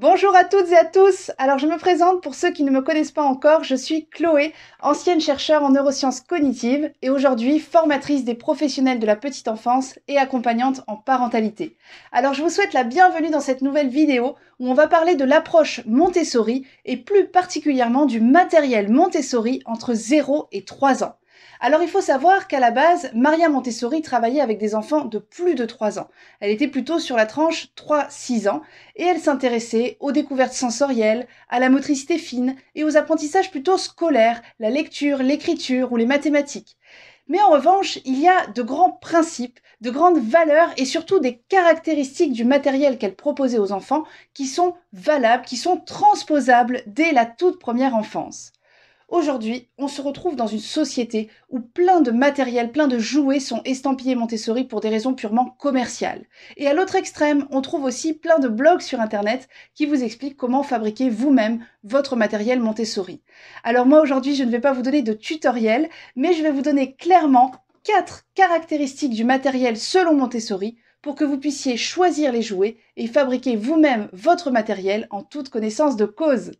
Bonjour à toutes et à tous. Alors je me présente pour ceux qui ne me connaissent pas encore, je suis Chloé, ancienne chercheure en neurosciences cognitives et aujourd'hui formatrice des professionnels de la petite enfance et accompagnante en parentalité. Alors je vous souhaite la bienvenue dans cette nouvelle vidéo où on va parler de l'approche Montessori et plus particulièrement du matériel Montessori entre 0 et 3 ans. Alors il faut savoir qu'à la base, Maria Montessori travaillait avec des enfants de plus de 3 ans. Elle était plutôt sur la tranche 3-6 ans et elle s'intéressait aux découvertes sensorielles, à la motricité fine et aux apprentissages plutôt scolaires, la lecture, l'écriture ou les mathématiques. Mais en revanche, il y a de grands principes, de grandes valeurs et surtout des caractéristiques du matériel qu'elle proposait aux enfants qui sont valables, qui sont transposables dès la toute première enfance. Aujourd'hui, on se retrouve dans une société où plein de matériel, plein de jouets sont estampillés Montessori pour des raisons purement commerciales. Et à l'autre extrême, on trouve aussi plein de blogs sur Internet qui vous expliquent comment fabriquer vous-même votre matériel Montessori. Alors moi aujourd'hui, je ne vais pas vous donner de tutoriel, mais je vais vous donner clairement quatre caractéristiques du matériel selon Montessori pour que vous puissiez choisir les jouets et fabriquer vous-même votre matériel en toute connaissance de cause.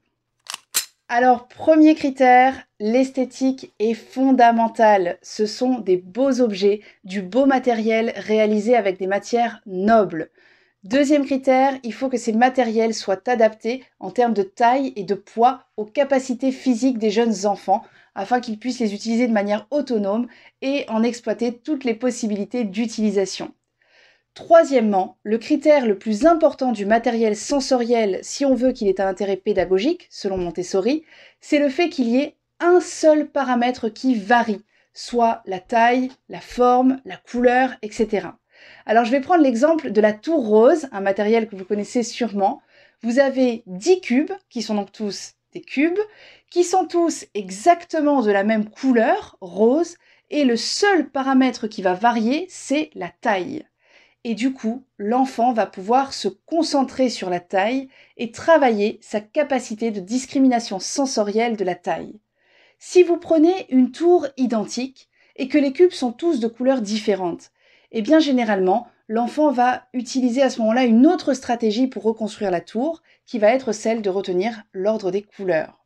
Alors, premier critère, l'esthétique est fondamentale. Ce sont des beaux objets, du beau matériel réalisé avec des matières nobles. Deuxième critère, il faut que ces matériels soient adaptés en termes de taille et de poids aux capacités physiques des jeunes enfants afin qu'ils puissent les utiliser de manière autonome et en exploiter toutes les possibilités d'utilisation. Troisièmement, le critère le plus important du matériel sensoriel, si on veut qu'il ait un intérêt pédagogique, selon Montessori, c'est le fait qu'il y ait un seul paramètre qui varie, soit la taille, la forme, la couleur, etc. Alors je vais prendre l'exemple de la tour rose, un matériel que vous connaissez sûrement. Vous avez 10 cubes, qui sont donc tous des cubes, qui sont tous exactement de la même couleur, rose, et le seul paramètre qui va varier, c'est la taille. Et du coup, l'enfant va pouvoir se concentrer sur la taille et travailler sa capacité de discrimination sensorielle de la taille. Si vous prenez une tour identique et que les cubes sont tous de couleurs différentes, eh bien généralement, l'enfant va utiliser à ce moment-là une autre stratégie pour reconstruire la tour, qui va être celle de retenir l'ordre des couleurs.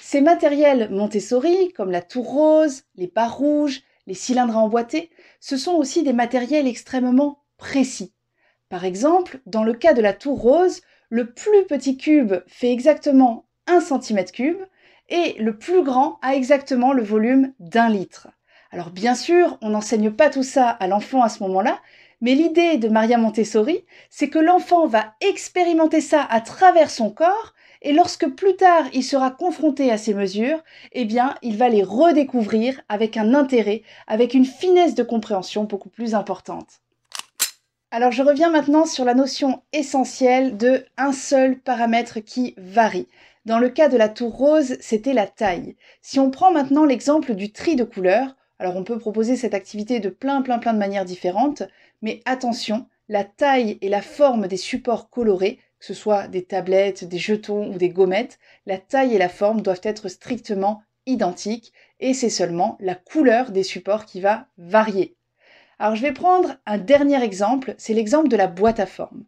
Ces matériels Montessori, comme la tour rose, les barres rouges, les cylindres à emboîter, ce sont aussi des matériels extrêmement précis. Par exemple, dans le cas de la tour rose, le plus petit cube fait exactement 1 cm3 et le plus grand a exactement le volume d'un litre. Alors bien sûr, on n'enseigne pas tout ça à l'enfant à ce moment-là, mais l'idée de Maria Montessori, c'est que l'enfant va expérimenter ça à travers son corps et lorsque plus tard il sera confronté à ces mesures, eh bien, il va les redécouvrir avec un intérêt, avec une finesse de compréhension beaucoup plus importante. Alors je reviens maintenant sur la notion essentielle de un seul paramètre qui varie. Dans le cas de la tour rose, c'était la taille. Si on prend maintenant l'exemple du tri de couleurs, alors on peut proposer cette activité de plein plein plein de manières différentes, mais attention, la taille et la forme des supports colorés que ce soit des tablettes, des jetons ou des gommettes, la taille et la forme doivent être strictement identiques et c'est seulement la couleur des supports qui va varier. Alors je vais prendre un dernier exemple, c'est l'exemple de la boîte à forme.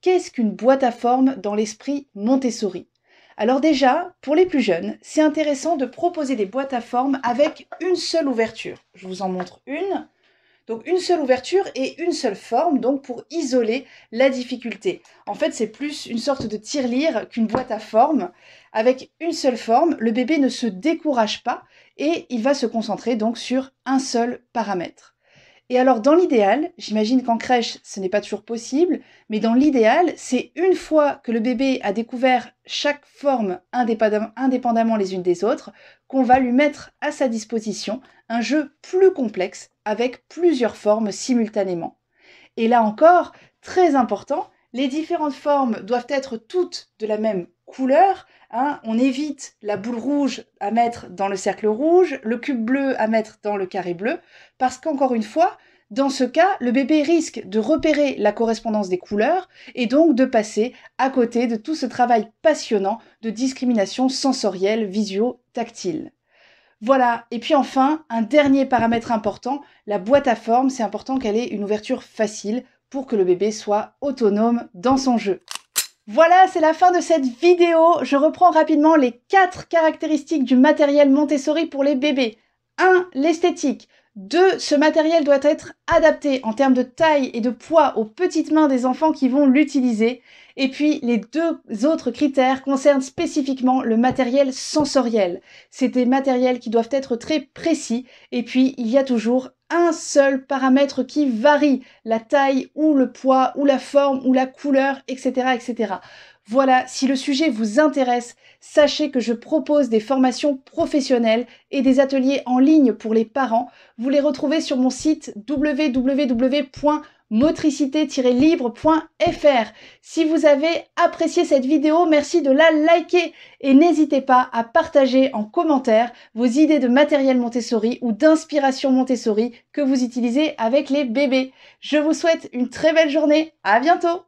Qu'est-ce qu'une boîte à forme dans l'esprit Montessori Alors déjà, pour les plus jeunes, c'est intéressant de proposer des boîtes à forme avec une seule ouverture. Je vous en montre une. Donc une seule ouverture et une seule forme, donc pour isoler la difficulté. En fait, c'est plus une sorte de tir-lire qu'une boîte à forme. Avec une seule forme, le bébé ne se décourage pas et il va se concentrer donc sur un seul paramètre. Et alors, dans l'idéal, j'imagine qu'en crèche, ce n'est pas toujours possible, mais dans l'idéal, c'est une fois que le bébé a découvert chaque forme indépendamment les unes des autres, qu'on va lui mettre à sa disposition un jeu plus complexe avec plusieurs formes simultanément. Et là encore, très important, les différentes formes doivent être toutes de la même couleurs. Hein, on évite la boule rouge à mettre dans le cercle rouge, le cube bleu à mettre dans le carré bleu, parce qu'encore une fois, dans ce cas, le bébé risque de repérer la correspondance des couleurs et donc de passer à côté de tout ce travail passionnant de discrimination sensorielle, visio-tactile. Voilà, et puis enfin, un dernier paramètre important, la boîte à forme, c'est important qu'elle ait une ouverture facile pour que le bébé soit autonome dans son jeu. Voilà, c'est la fin de cette vidéo. Je reprends rapidement les quatre caractéristiques du matériel Montessori pour les bébés. 1. L'esthétique. Deux, ce matériel doit être adapté en termes de taille et de poids aux petites mains des enfants qui vont l'utiliser. Et puis, les deux autres critères concernent spécifiquement le matériel sensoriel. C'est des matériels qui doivent être très précis. Et puis, il y a toujours un seul paramètre qui varie, la taille ou le poids ou la forme ou la couleur, etc. etc. Voilà, si le sujet vous intéresse, sachez que je propose des formations professionnelles et des ateliers en ligne pour les parents. Vous les retrouvez sur mon site www.motricité-libre.fr. Si vous avez apprécié cette vidéo, merci de la liker et n'hésitez pas à partager en commentaire vos idées de matériel Montessori ou d'inspiration Montessori que vous utilisez avec les bébés. Je vous souhaite une très belle journée. À bientôt!